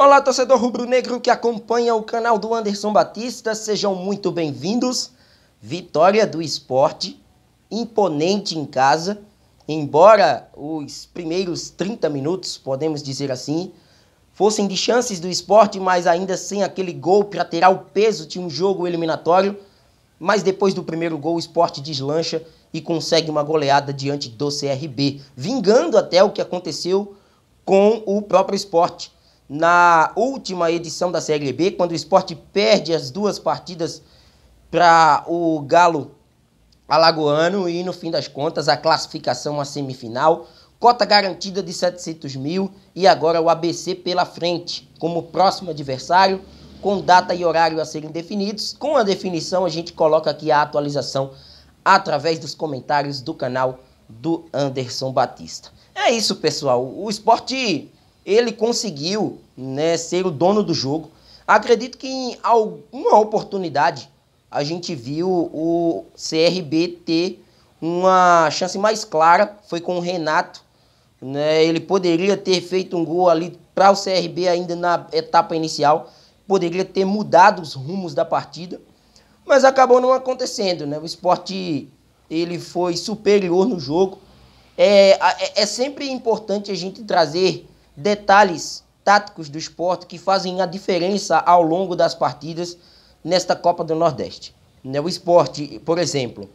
Olá, torcedor rubro-negro que acompanha o canal do Anderson Batista, sejam muito bem-vindos. Vitória do esporte, imponente em casa, embora os primeiros 30 minutos, podemos dizer assim, fossem de chances do esporte, mas ainda sem aquele gol para ter o peso de um jogo eliminatório. Mas depois do primeiro gol, o esporte deslancha e consegue uma goleada diante do CRB, vingando até o que aconteceu com o próprio esporte na última edição da Série B, quando o esporte perde as duas partidas para o Galo Alagoano e, no fim das contas, a classificação à semifinal, cota garantida de 700 mil e agora o ABC pela frente como próximo adversário, com data e horário a serem definidos. Com a definição, a gente coloca aqui a atualização através dos comentários do canal do Anderson Batista. É isso, pessoal. O esporte ele conseguiu né, ser o dono do jogo. Acredito que em alguma oportunidade a gente viu o CRB ter uma chance mais clara, foi com o Renato. Né? Ele poderia ter feito um gol ali para o CRB ainda na etapa inicial, poderia ter mudado os rumos da partida, mas acabou não acontecendo. Né? O esporte ele foi superior no jogo. É, é, é sempre importante a gente trazer detalhes táticos do esporte que fazem a diferença ao longo das partidas nesta Copa do Nordeste. Né, o esporte, por exemplo,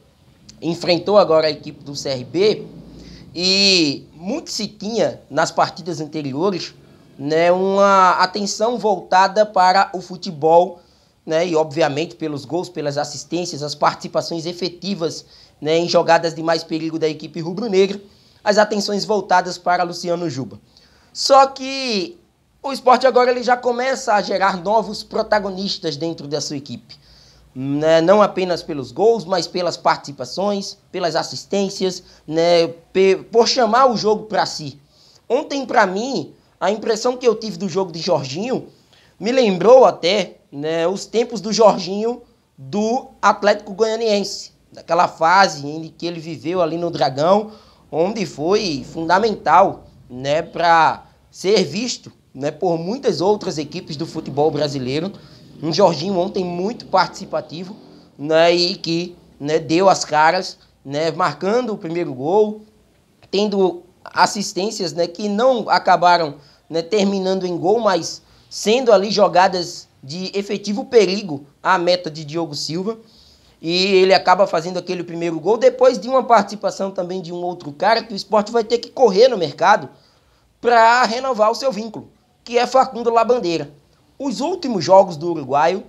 enfrentou agora a equipe do CRB e muito se tinha nas partidas anteriores né, uma atenção voltada para o futebol né, e, obviamente, pelos gols, pelas assistências, as participações efetivas né, em jogadas de mais perigo da equipe rubro-negra, as atenções voltadas para Luciano Juba. Só que o esporte agora ele já começa a gerar novos protagonistas dentro da sua equipe. Né? Não apenas pelos gols, mas pelas participações, pelas assistências, né? por chamar o jogo para si. Ontem, para mim, a impressão que eu tive do jogo de Jorginho me lembrou até né, os tempos do Jorginho do Atlético Goianiense, daquela fase em que ele viveu ali no Dragão, onde foi fundamental né, para ser visto né, por muitas outras equipes do futebol brasileiro. Um Jorginho ontem muito participativo né, e que né, deu as caras, né, marcando o primeiro gol, tendo assistências né, que não acabaram né, terminando em gol, mas sendo ali jogadas de efetivo perigo à meta de Diogo Silva. E ele acaba fazendo aquele primeiro gol depois de uma participação também de um outro cara que o esporte vai ter que correr no mercado para renovar o seu vínculo, que é Facundo Labandeira. Os últimos jogos do uruguaio,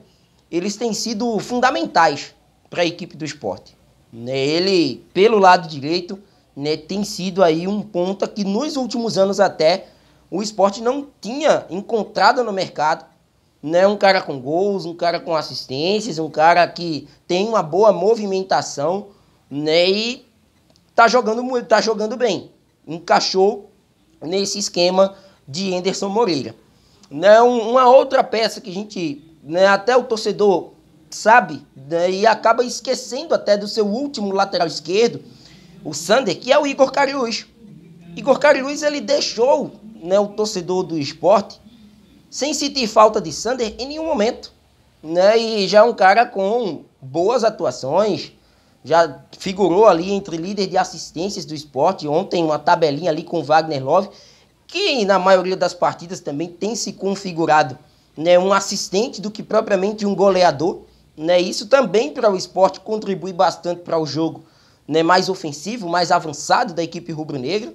eles têm sido fundamentais para a equipe do esporte. Né, ele, pelo lado direito, né, tem sido aí um ponta que nos últimos anos até o esporte não tinha encontrado no mercado. Né, um cara com gols, um cara com assistências, um cara que tem uma boa movimentação né, e tá jogando, tá jogando bem. Encaixou nesse esquema de Anderson Moreira. Né, uma outra peça que a gente, né, até o torcedor sabe, né, e acaba esquecendo até do seu último lateral esquerdo, o Sander, que é o Igor Cariús. Igor Cariús, ele deixou né, o torcedor do esporte sem sentir falta de Sander em nenhum momento. Né? E já é um cara com boas atuações, já figurou ali entre líder de assistências do esporte. Ontem, uma tabelinha ali com Wagner Love, que na maioria das partidas também tem se configurado né, um assistente do que propriamente um goleador. Né? Isso também para o esporte contribui bastante para o jogo né, mais ofensivo, mais avançado da equipe rubro-negra.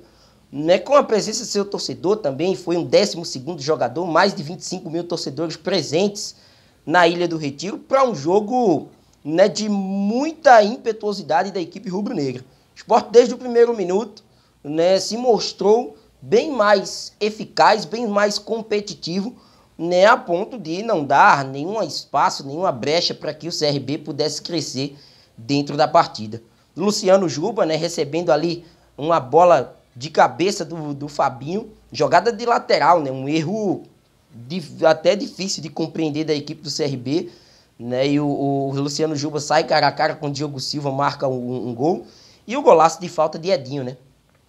Né, com a presença do seu torcedor também, foi um 12 jogador, mais de 25 mil torcedores presentes na Ilha do Retiro, para um jogo né, de muita impetuosidade da equipe rubro-negra. O esporte, desde o primeiro minuto, né, se mostrou bem mais eficaz, bem mais competitivo, né, a ponto de não dar nenhum espaço, nenhuma brecha para que o CRB pudesse crescer dentro da partida. Luciano Juba né, recebendo ali uma bola de cabeça do, do Fabinho, jogada de lateral, né, um erro de, até difícil de compreender da equipe do CRB, né? E o, o, Luciano Juba sai cara a cara com o Diogo Silva, marca um, um, gol. E o golaço de falta de Edinho, né?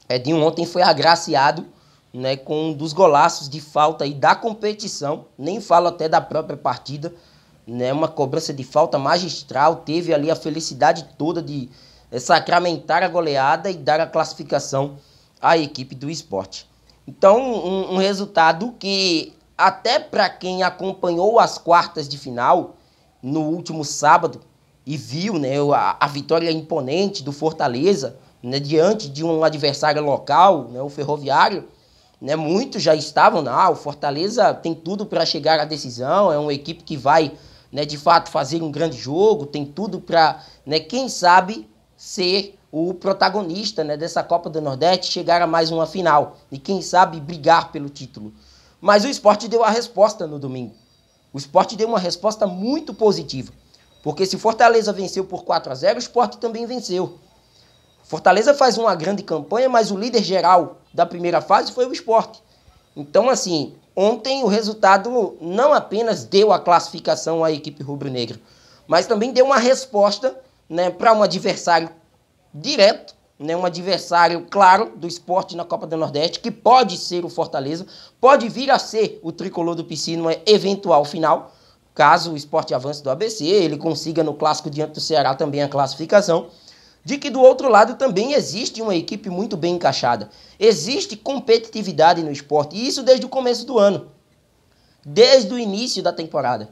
Edinho ontem foi agraciado né, com um dos golaços de falta aí da competição, nem falo até da própria partida. Né? Uma cobrança de falta magistral, teve ali a felicidade toda de eh, sacramentar a goleada e dar a classificação à equipe do esporte. Então, um, um resultado que, até para quem acompanhou as quartas de final, no último sábado e viu né, a, a vitória imponente do Fortaleza né, diante de um adversário local, né, o Ferroviário, né, muitos já estavam na. Ah, o Fortaleza tem tudo para chegar à decisão, é uma equipe que vai né, de fato fazer um grande jogo, tem tudo para, né, quem sabe, ser o protagonista né, dessa Copa do Nordeste, chegar a mais uma final e, quem sabe, brigar pelo título. Mas o esporte deu a resposta no domingo. O esporte deu uma resposta muito positiva, porque se Fortaleza venceu por 4 a 0, o esporte também venceu. Fortaleza faz uma grande campanha, mas o líder geral da primeira fase foi o esporte. Então, assim, ontem o resultado não apenas deu a classificação à equipe rubro-negra, mas também deu uma resposta né, para um adversário direto né, um adversário claro do esporte na Copa do Nordeste, que pode ser o Fortaleza, pode vir a ser o tricolor do Piscino numa eventual final, caso o esporte avance do ABC, ele consiga no clássico diante do Ceará também a classificação. De que do outro lado também existe uma equipe muito bem encaixada. Existe competitividade no esporte, e isso desde o começo do ano, desde o início da temporada.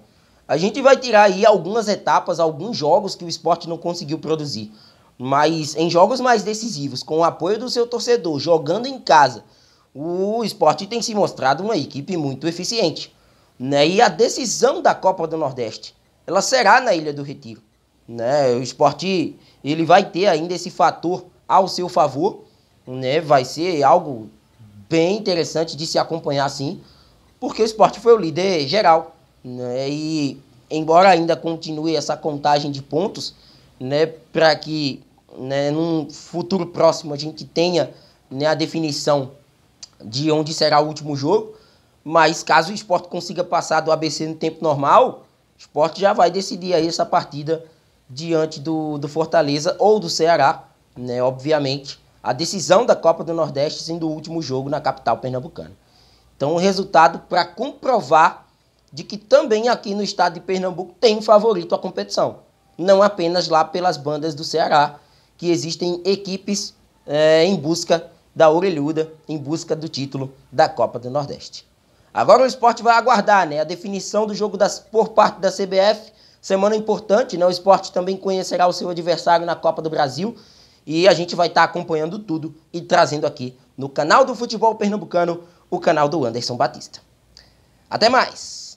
A gente vai tirar aí algumas etapas, alguns jogos que o esporte não conseguiu produzir. Mas em jogos mais decisivos, com o apoio do seu torcedor, jogando em casa, o esporte tem se mostrado uma equipe muito eficiente. Né? E a decisão da Copa do Nordeste, ela será na Ilha do Retiro. Né? O esporte ele vai ter ainda esse fator ao seu favor. Né? Vai ser algo bem interessante de se acompanhar sim, porque o esporte foi o líder geral. Né? E embora ainda continue essa contagem de pontos, né, para que né, num futuro próximo a gente tenha né, a definição de onde será o último jogo, mas caso o esporte consiga passar do ABC no tempo normal, o esporte já vai decidir aí essa partida diante do, do Fortaleza ou do Ceará, né, obviamente, a decisão da Copa do Nordeste sendo o último jogo na capital pernambucana. Então, o um resultado para comprovar de que também aqui no estado de Pernambuco tem um favorito à competição, não apenas lá pelas bandas do Ceará que existem equipes é, em busca da orelhuda, em busca do título da Copa do Nordeste. Agora o esporte vai aguardar né, a definição do jogo das, por parte da CBF. Semana importante, né? o esporte também conhecerá o seu adversário na Copa do Brasil. E a gente vai estar tá acompanhando tudo e trazendo aqui no canal do Futebol Pernambucano, o canal do Anderson Batista. Até mais!